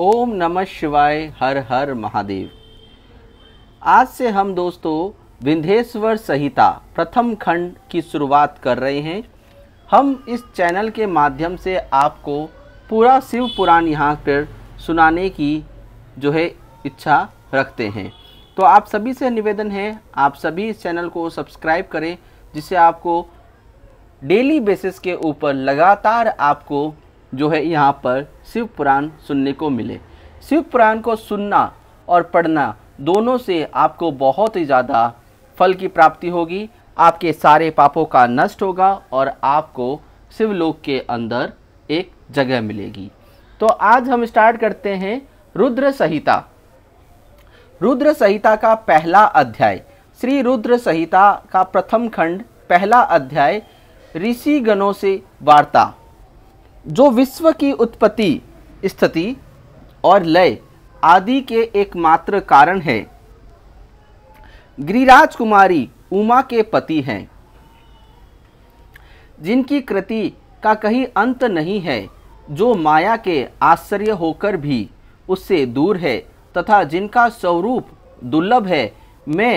ओम नमः शिवाय हर हर महादेव आज से हम दोस्तों विंध्येश्वर संहिता प्रथम खंड की शुरुआत कर रहे हैं हम इस चैनल के माध्यम से आपको पूरा शिव पुराण यहाँ पर सुनाने की जो है इच्छा रखते हैं तो आप सभी से निवेदन है आप सभी इस चैनल को सब्सक्राइब करें जिससे आपको डेली बेसिस के ऊपर लगातार आपको जो है यहाँ पर शिव पुराण सुनने को मिले शिव पुराण को सुनना और पढ़ना दोनों से आपको बहुत ही ज़्यादा फल की प्राप्ति होगी आपके सारे पापों का नष्ट होगा और आपको शिवलोक के अंदर एक जगह मिलेगी तो आज हम स्टार्ट करते हैं रुद्र संहिता रुद्र संहिता का पहला अध्याय श्री रुद्र संहिता का प्रथम खंड पहला अध्याय ऋषिगणों से वार्ता जो विश्व की उत्पत्ति स्थिति और लय आदि के एकमात्र कारण है गिरिराज कुमारी उमा के पति हैं जिनकी कृति का कहीं अंत नहीं है जो माया के आश्चर्य होकर भी उससे दूर है तथा जिनका स्वरूप दुर्लभ है मैं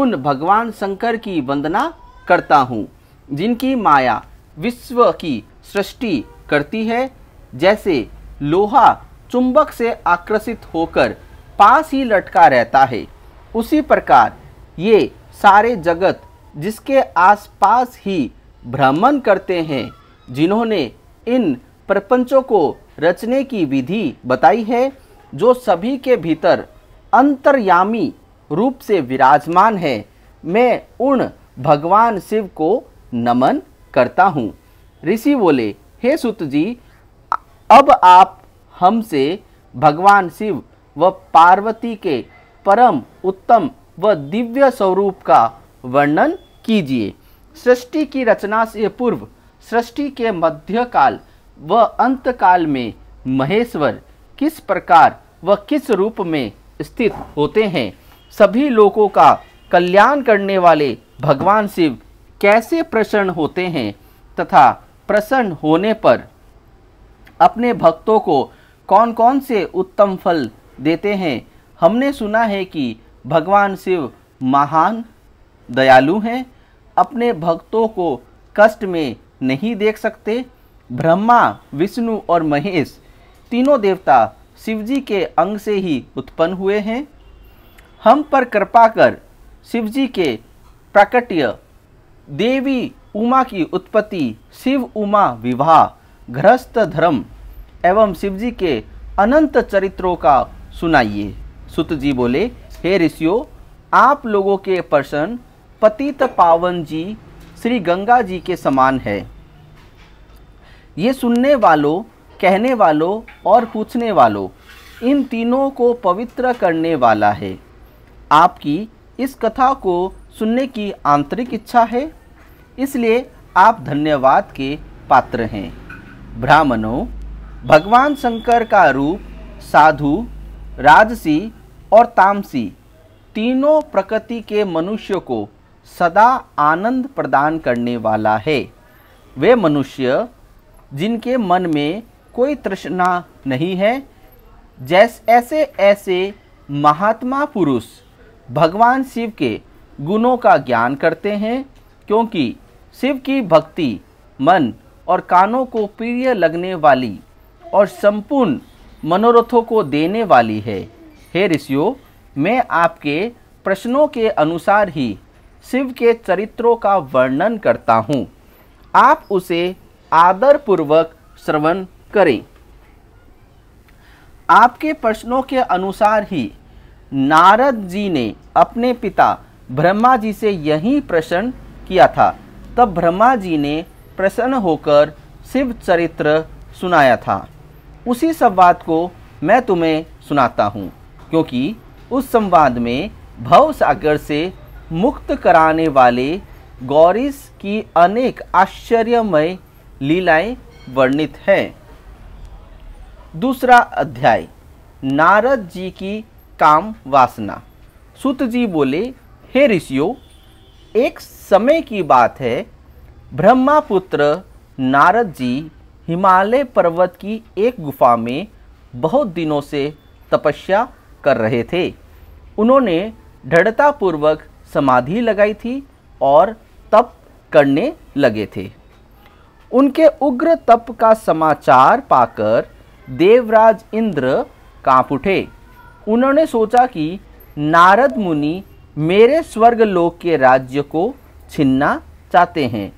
उन भगवान शंकर की वंदना करता हूँ जिनकी माया विश्व की सृष्टि करती है जैसे लोहा चुंबक से आकर्षित होकर पास ही लटका रहता है उसी प्रकार ये सारे जगत जिसके आसपास ही भ्रमण करते हैं जिन्होंने इन प्रपंचों को रचने की विधि बताई है जो सभी के भीतर अंतर्यामी रूप से विराजमान है मैं उन भगवान शिव को नमन करता हूँ ऋषि बोले हे सुत जी अब आप हमसे भगवान शिव व पार्वती के परम उत्तम व दिव्य स्वरूप का वर्णन कीजिए सृष्टि की रचना से पूर्व सृष्टि के मध्यकाल व अंतकाल में महेश्वर किस प्रकार व किस रूप में स्थित होते हैं सभी लोगों का कल्याण करने वाले भगवान शिव कैसे प्रसन्न होते हैं तथा प्रसन्न होने पर अपने भक्तों को कौन कौन से उत्तम फल देते हैं हमने सुना है कि भगवान शिव महान दयालु हैं अपने भक्तों को कष्ट में नहीं देख सकते ब्रह्मा विष्णु और महेश तीनों देवता शिवजी के अंग से ही उत्पन्न हुए हैं हम पर कृपा कर शिवजी के प्राकट्य देवी उमा की उत्पत्ति शिव उमा विवाह गृहस्थ धर्म एवं शिवजी के अनंत चरित्रों का सुनाइए सुत जी बोले हे ऋषियों आप लोगों के प्रश्न पतित पावन जी श्री गंगा जी के समान है ये सुनने वालों कहने वालों और पूछने वालों इन तीनों को पवित्र करने वाला है आपकी इस कथा को सुनने की आंतरिक इच्छा है इसलिए आप धन्यवाद के पात्र हैं ब्राह्मणों भगवान शंकर का रूप साधु राजसी और तामसी तीनों प्रकृति के मनुष्य को सदा आनंद प्रदान करने वाला है वे मनुष्य जिनके मन में कोई तृष्णा नहीं है जैस ऐसे ऐसे महात्मा पुरुष भगवान शिव के गुणों का ज्ञान करते हैं क्योंकि शिव की भक्ति मन और कानों को प्रिय लगने वाली और संपूर्ण मनोरथों को देने वाली है हे ऋषियों मैं आपके प्रश्नों के अनुसार ही शिव के चरित्रों का वर्णन करता हूँ आप उसे आदरपूर्वक श्रवण करें आपके प्रश्नों के अनुसार ही नारद जी ने अपने पिता ब्रह्मा जी से यही प्रश्न किया था तब ब्रह्मा जी ने प्रसन्न होकर शिव चरित्र सुनाया था उसी संवाद को मैं तुम्हें सुनाता हूँ क्योंकि उस संवाद में भव सागर से मुक्त कराने वाले गौरीस की अनेक आश्चर्यमय लीलाएं वर्णित हैं दूसरा अध्याय नारद जी की काम वासना सुत जी बोले हे ऋषियों एक समय की बात है ब्रह्मापुत्र नारद जी हिमालय पर्वत की एक गुफा में बहुत दिनों से तपस्या कर रहे थे उन्होंने दृढ़तापूर्वक समाधि लगाई थी और तप करने लगे थे उनके उग्र तप का समाचार पाकर देवराज इंद्र कांप उठे उन्होंने सोचा कि नारद मुनि मेरे स्वर्ग लोक के राज्य को छीनना चाहते हैं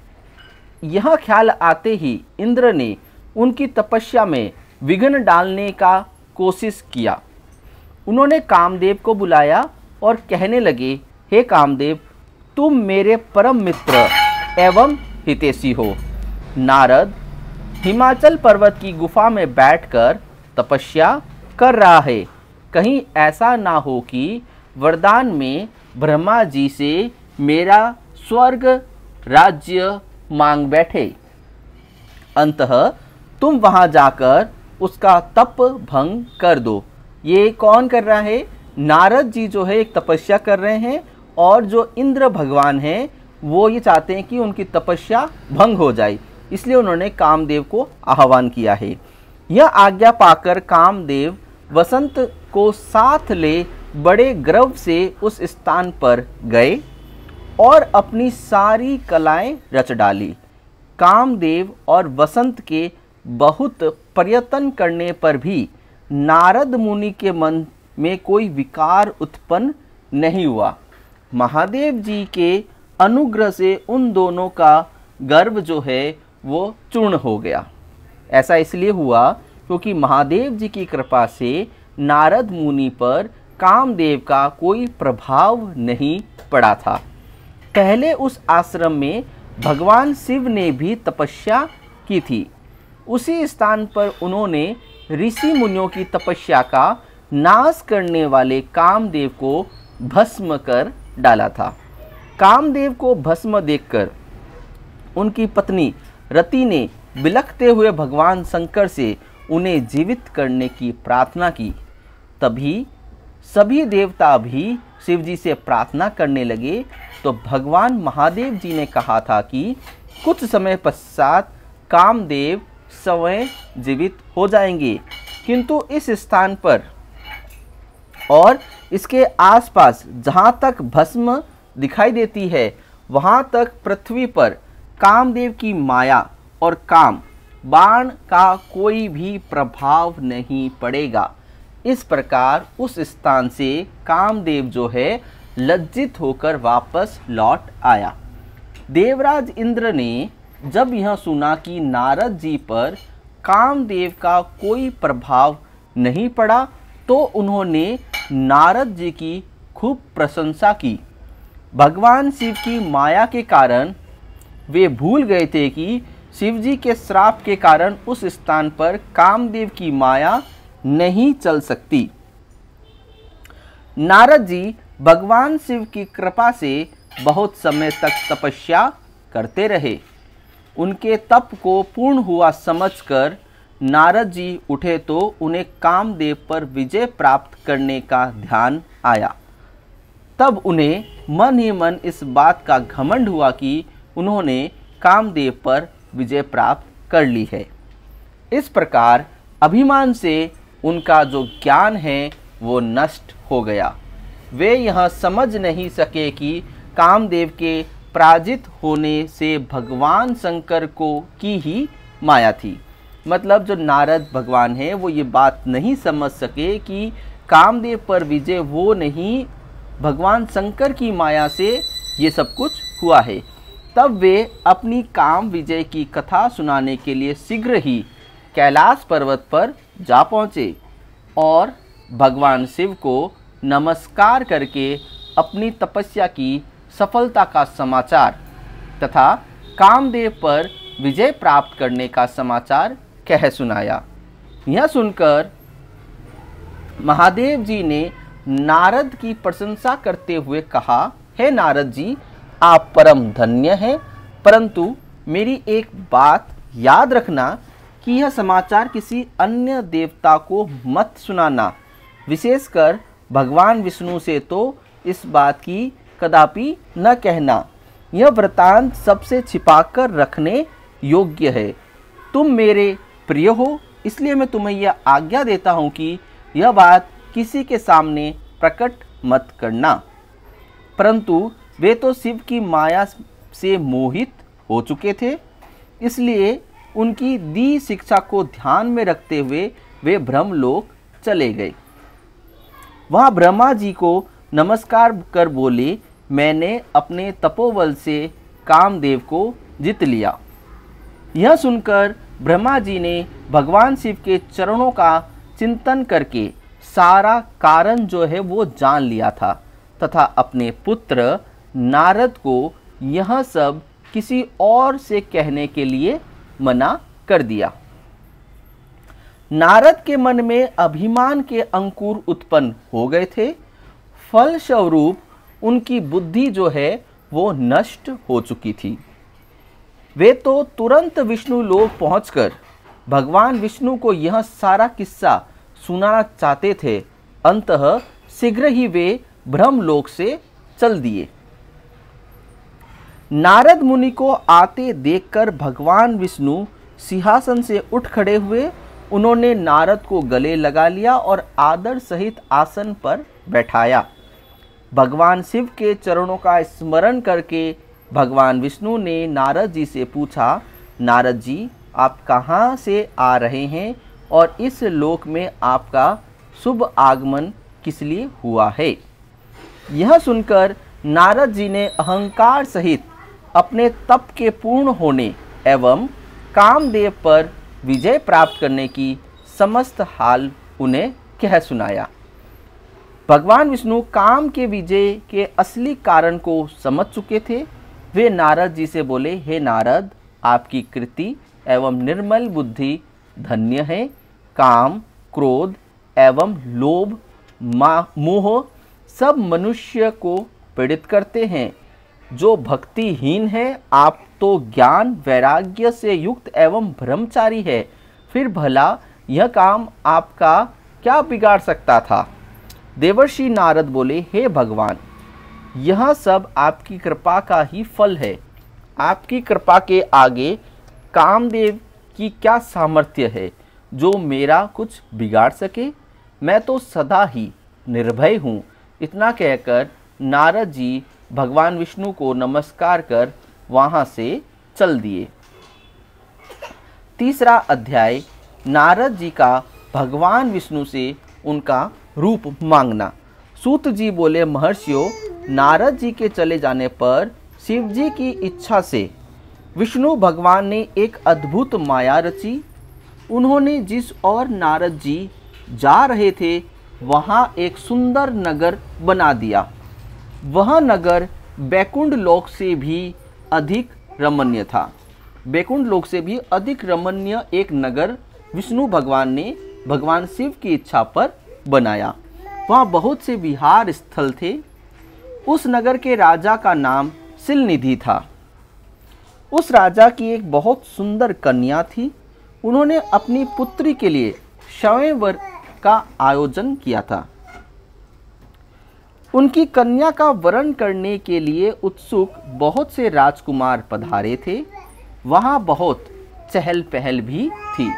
यह ख्याल आते ही इंद्र ने उनकी तपस्या में विघ्न डालने का कोशिश किया उन्होंने कामदेव को बुलाया और कहने लगे हे कामदेव तुम मेरे परम मित्र एवं हितेशी हो नारद हिमाचल पर्वत की गुफा में बैठकर तपस्या कर रहा है कहीं ऐसा ना हो कि वरदान में ब्रह्मा जी से मेरा स्वर्ग राज्य मांग बैठे अंतः तुम वहाँ जाकर उसका तप भंग कर दो ये कौन कर रहा है नारद जी जो है एक तपस्या कर रहे हैं और जो इंद्र भगवान हैं वो ये चाहते हैं कि उनकी तपस्या भंग हो जाए इसलिए उन्होंने कामदेव को आह्वान किया है यह आज्ञा पाकर कामदेव वसंत को साथ ले बड़े गर्व से उस स्थान पर गए और अपनी सारी कलाएं रच डाली कामदेव और वसंत के बहुत प्रयत्न करने पर भी नारद मुनि के मन में कोई विकार उत्पन्न नहीं हुआ महादेव जी के अनुग्रह से उन दोनों का गर्व जो है वो चूर्ण हो गया ऐसा इसलिए हुआ क्योंकि महादेव जी की कृपा से नारद मुनि पर कामदेव का कोई प्रभाव नहीं पड़ा था पहले उस आश्रम में भगवान शिव ने भी तपस्या की थी उसी स्थान पर उन्होंने ऋषि मुनियों की तपस्या का नाश करने वाले कामदेव को भस्म कर डाला था कामदेव को भस्म देखकर उनकी पत्नी रति ने बिलखते हुए भगवान शंकर से उन्हें जीवित करने की प्रार्थना की तभी सभी देवता भी शिव जी से प्रार्थना करने लगे तो भगवान महादेव जी ने कहा था कि कुछ समय पश्चात कामदेव स्वयं जीवित हो जाएंगे किंतु इस स्थान पर और इसके आसपास जहाँ तक भस्म दिखाई देती है वहाँ तक पृथ्वी पर कामदेव की माया और काम बाण का कोई भी प्रभाव नहीं पड़ेगा इस प्रकार उस स्थान से कामदेव जो है लज्जित होकर वापस लौट आया देवराज इंद्र ने जब यह सुना कि नारद जी पर कामदेव का कोई प्रभाव नहीं पड़ा तो उन्होंने नारद जी की खूब प्रशंसा की भगवान शिव की माया के कारण वे भूल गए थे कि शिव जी के श्राप के कारण उस स्थान पर कामदेव की माया नहीं चल सकती नारद जी भगवान शिव की कृपा से बहुत समय तक तपस्या करते रहे उनके तप को पूर्ण हुआ समझकर नारद जी उठे तो उन्हें कामदेव पर विजय प्राप्त करने का ध्यान आया तब उन्हें मन ही मन इस बात का घमंड हुआ कि उन्होंने कामदेव पर विजय प्राप्त कर ली है इस प्रकार अभिमान से उनका जो ज्ञान है वो नष्ट हो गया वे यह समझ नहीं सके कि कामदेव के पराजित होने से भगवान शंकर को की ही माया थी मतलब जो नारद भगवान है वो ये बात नहीं समझ सके कि कामदेव पर विजय वो नहीं भगवान शंकर की माया से ये सब कुछ हुआ है तब वे अपनी काम विजय की कथा सुनाने के लिए शीघ्र ही कैलाश पर्वत पर जा पहुँचे और भगवान शिव को नमस्कार करके अपनी तपस्या की सफलता का समाचार तथा कामदेव पर विजय प्राप्त करने का समाचार कह सुनाया यह सुनकर महादेव जी ने नारद की प्रशंसा करते हुए कहा हे नारद जी आप परम धन्य हैं परंतु मेरी एक बात याद रखना कि यह समाचार किसी अन्य देवता को मत सुनाना विशेषकर भगवान विष्णु से तो इस बात की कदापि न कहना यह वृतांत सबसे छिपाकर रखने योग्य है तुम मेरे प्रिय हो इसलिए मैं तुम्हें यह आज्ञा देता हूँ कि यह बात किसी के सामने प्रकट मत करना परंतु वे तो शिव की माया से मोहित हो चुके थे इसलिए उनकी दी शिक्षा को ध्यान में रखते हुए वे ब्रह्मलोक चले गए वहाँ ब्रह्मा जी को नमस्कार कर बोले मैंने अपने तपोबल से कामदेव को जीत लिया यह सुनकर ब्रह्मा जी ने भगवान शिव के चरणों का चिंतन करके सारा कारण जो है वो जान लिया था तथा अपने पुत्र नारद को यह सब किसी और से कहने के लिए मना कर दिया नारद के मन में अभिमान के अंकुर उत्पन्न हो गए थे फलस्वरूप उनकी बुद्धि जो है वो नष्ट हो चुकी थी वे तो तुरंत विष्णु लोग पहुंचकर भगवान विष्णु को यह सारा किस्सा सुनाना चाहते थे अंतः शीघ्र ही वे ब्रह्मलोक से चल दिए नारद मुनि को आते देखकर भगवान विष्णु सिंहासन से उठ खड़े हुए उन्होंने नारद को गले लगा लिया और आदर सहित आसन पर बैठाया भगवान शिव के चरणों का स्मरण करके भगवान विष्णु ने नारद जी से पूछा नारद जी आप कहाँ से आ रहे हैं और इस लोक में आपका शुभ आगमन किस लिए हुआ है यह सुनकर नारद जी ने अहंकार सहित अपने तप के पूर्ण होने एवं कामदेव पर विजय प्राप्त करने की समस्त हाल उन्हें कह सुनाया भगवान विष्णु काम के विजय के असली कारण को समझ चुके थे वे नारद जी से बोले हे नारद आपकी कृति एवं निर्मल बुद्धि धन्य है काम क्रोध एवं लोभ मोह सब मनुष्य को पीड़ित करते हैं जो भक्तिहीन है आप तो ज्ञान वैराग्य से युक्त एवं ब्रह्मचारी है फिर भला यह काम आपका क्या बिगाड़ सकता था देवर्षि नारद बोले हे भगवान यह सब आपकी कृपा का ही फल है आपकी कृपा के आगे कामदेव की क्या सामर्थ्य है जो मेरा कुछ बिगाड़ सके मैं तो सदा ही निर्भय हूँ इतना कहकर नारद जी भगवान विष्णु को नमस्कार कर वहाँ से चल दिए तीसरा अध्याय नारद जी का भगवान विष्णु से उनका रूप मांगना सूत जी बोले महर्षियों नारद जी के चले जाने पर शिव जी की इच्छा से विष्णु भगवान ने एक अद्भुत माया रची उन्होंने जिस और नारद जी जा रहे थे वहाँ एक सुंदर नगर बना दिया वह नगर बैकुंड लोक से भी अधिक रमण्य था बैकुंड लोक से भी अधिक रमण्य एक नगर विष्णु भगवान ने भगवान शिव की इच्छा पर बनाया वहाँ बहुत से विहार स्थल थे उस नगर के राजा का नाम सिलनिधि था उस राजा की एक बहुत सुंदर कन्या थी उन्होंने अपनी पुत्री के लिए वर का आयोजन किया था उनकी कन्या का वरण करने के लिए उत्सुक बहुत से राजकुमार पधारे थे वहाँ बहुत चहल पहल भी थी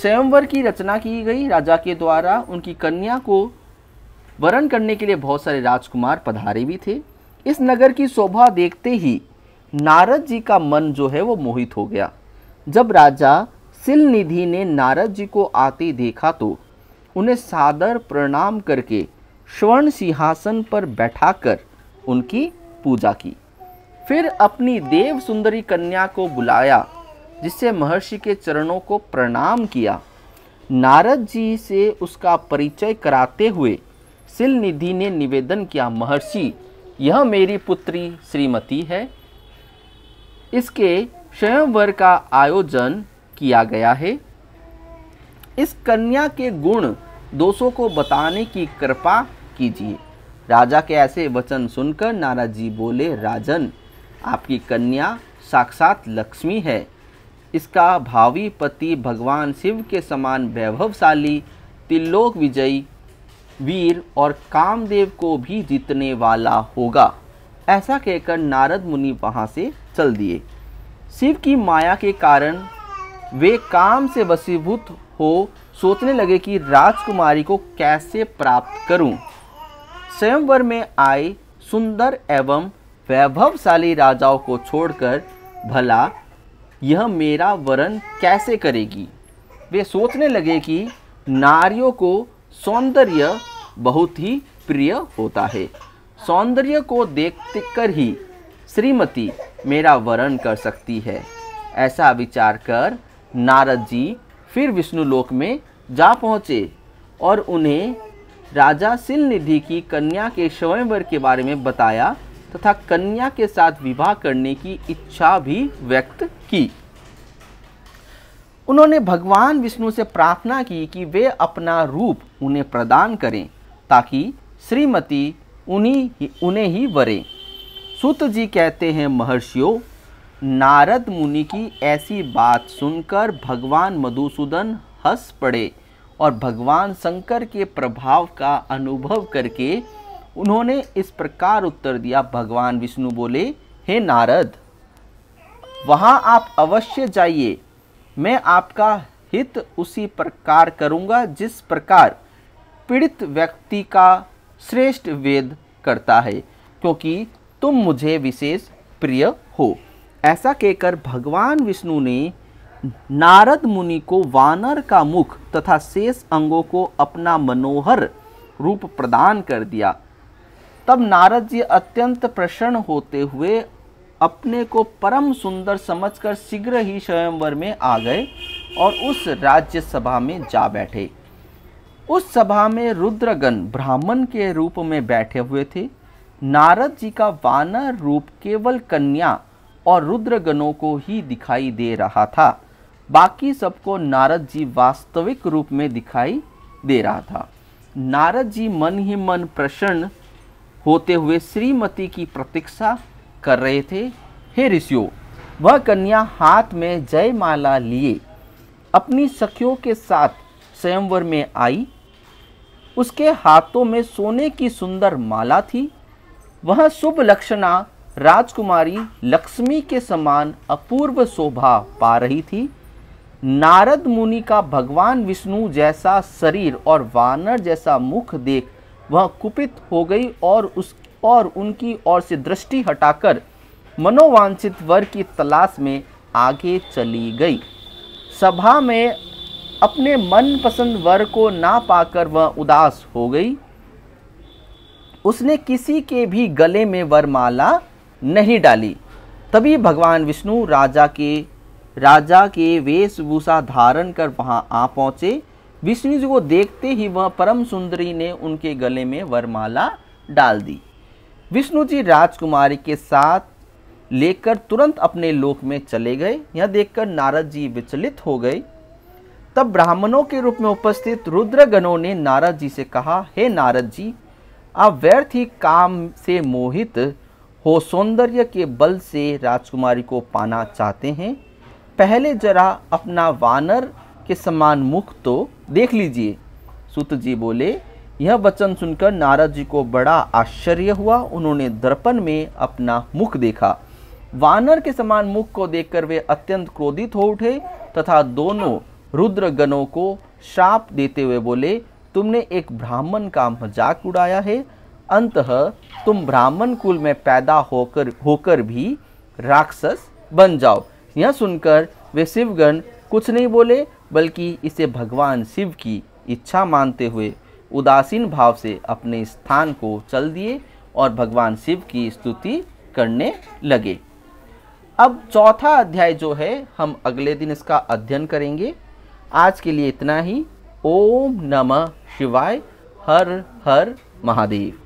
स्वयंवर की रचना की गई राजा के द्वारा उनकी कन्या को वरण करने के लिए बहुत सारे राजकुमार पधारे भी थे इस नगर की शोभा देखते ही नारद जी का मन जो है वो मोहित हो गया जब राजा सिलनिधि ने नारद जी को आते देखा तो उन्हें सादर प्रणाम करके स्वर्ण सिंहासन पर बैठाकर उनकी पूजा की फिर अपनी देव सुंदरी कन्या को बुलाया जिससे महर्षि के चरणों को प्रणाम किया नारद जी से उसका परिचय कराते हुए सिल निधि ने निवेदन किया महर्षि यह मेरी पुत्री श्रीमती है इसके स्वयंवर का आयोजन किया गया है इस कन्या के गुण दोषों को बताने की कृपा कीजिए राजा के ऐसे वचन सुनकर नाराज जी बोले राजन आपकी कन्या साक्षात लक्ष्मी है इसका भावी पति भगवान शिव के समान वैभवशाली तिलोक विजयी वीर और कामदेव को भी जीतने वाला होगा ऐसा कहकर नारद मुनि वहाँ से चल दिए शिव की माया के कारण वे काम से वसीभूत हो सोचने लगे कि राजकुमारी को कैसे प्राप्त करूं स्वयंवर में आए सुंदर एवं वैभवशाली राजाओं को छोड़कर भला यह मेरा वरण कैसे करेगी वे सोचने लगे कि नारियों को सौंदर्य बहुत ही प्रिय होता है सौंदर्य को देख कर ही श्रीमती मेरा वरण कर सकती है ऐसा विचार कर नारद जी फिर विष्णुलोक में जा पहुँचे और उन्हें राजा सिल निधि की कन्या के स्वयंवर के बारे में बताया तथा कन्या के साथ विवाह करने की इच्छा भी व्यक्त की उन्होंने भगवान विष्णु से प्रार्थना की कि वे अपना रूप उन्हें प्रदान करें ताकि श्रीमती उन्हीं उन्हें ही वरें सूत जी कहते हैं महर्षियों नारद मुनि की ऐसी बात सुनकर भगवान मधुसूदन हंस पड़े और भगवान शंकर के प्रभाव का अनुभव करके उन्होंने इस प्रकार उत्तर दिया भगवान विष्णु बोले हे नारद वहाँ आप अवश्य जाइए मैं आपका हित उसी प्रकार करूँगा जिस प्रकार पीड़ित व्यक्ति का श्रेष्ठ वेद करता है क्योंकि तुम मुझे विशेष प्रिय हो ऐसा कहकर भगवान विष्णु ने नारद मुनि को वानर का मुख तथा शेष अंगों को अपना मनोहर रूप प्रदान कर दिया तब नारद जी अत्यंत प्रसन्न होते हुए अपने को परम सुंदर समझकर शीघ्र ही स्वयंवर में आ गए और उस राज्य सभा में जा बैठे उस सभा में रुद्रगण ब्राह्मण के रूप में बैठे हुए थे नारद जी का वानर रूप केवल कन्या और रुद्रगणों को ही दिखाई दे रहा था बाकी सबको नारद जी वास्तविक रूप में दिखाई दे रहा था नारद जी मन ही मन प्रसन्न होते हुए श्रीमती की प्रतीक्षा कर रहे थे हे ऋषियों वह कन्या हाथ में जयमाला लिए अपनी सखियों के साथ स्वयंवर में आई उसके हाथों में सोने की सुंदर माला थी वह शुभ लक्षणा राजकुमारी लक्ष्मी के समान अपूर्व शोभा पा रही थी नारद मुनि का भगवान विष्णु जैसा शरीर और वानर जैसा मुख देख वह कुपित हो गई और उस और उनकी ओर से दृष्टि हटाकर मनोवांछित वर की तलाश में आगे चली गई सभा में अपने मनपसंद वर को ना पाकर वह उदास हो गई उसने किसी के भी गले में वरमाला नहीं डाली तभी भगवान विष्णु राजा के राजा के वेशभूषा धारण कर वहाँ आ पहुँचे विष्णु जी को देखते ही वह परम सुंदरी ने उनके गले में वरमाला डाल दी विष्णु जी राजकुमारी के साथ लेकर तुरंत अपने लोक में चले गए यह देखकर नारद जी विचलित हो गए तब ब्राह्मणों के रूप में उपस्थित रुद्रगणों ने नारद जी से कहा हे नारद जी आप व्यर्थ ही काम से मोहित हो सौंदर्य के बल से राजकुमारी को पाना चाहते हैं पहले जरा अपना वानर के समान मुख तो देख लीजिए सुत जी बोले यह वचन सुनकर नारद जी को बड़ा आश्चर्य हुआ उन्होंने दर्पण में अपना मुख देखा वानर के समान मुख को देखकर वे अत्यंत क्रोधित हो उठे तथा दोनों रुद्र गणों को श्राप देते हुए बोले तुमने एक ब्राह्मण का मजाक उड़ाया है अंतः तुम ब्राह्मण कुल में पैदा होकर होकर भी राक्षस बन जाओ यह सुनकर वे शिवगण कुछ नहीं बोले बल्कि इसे भगवान शिव की इच्छा मानते हुए उदासीन भाव से अपने स्थान को चल दिए और भगवान शिव की स्तुति करने लगे अब चौथा अध्याय जो है हम अगले दिन इसका अध्ययन करेंगे आज के लिए इतना ही ओम नमः शिवाय हर हर महादेव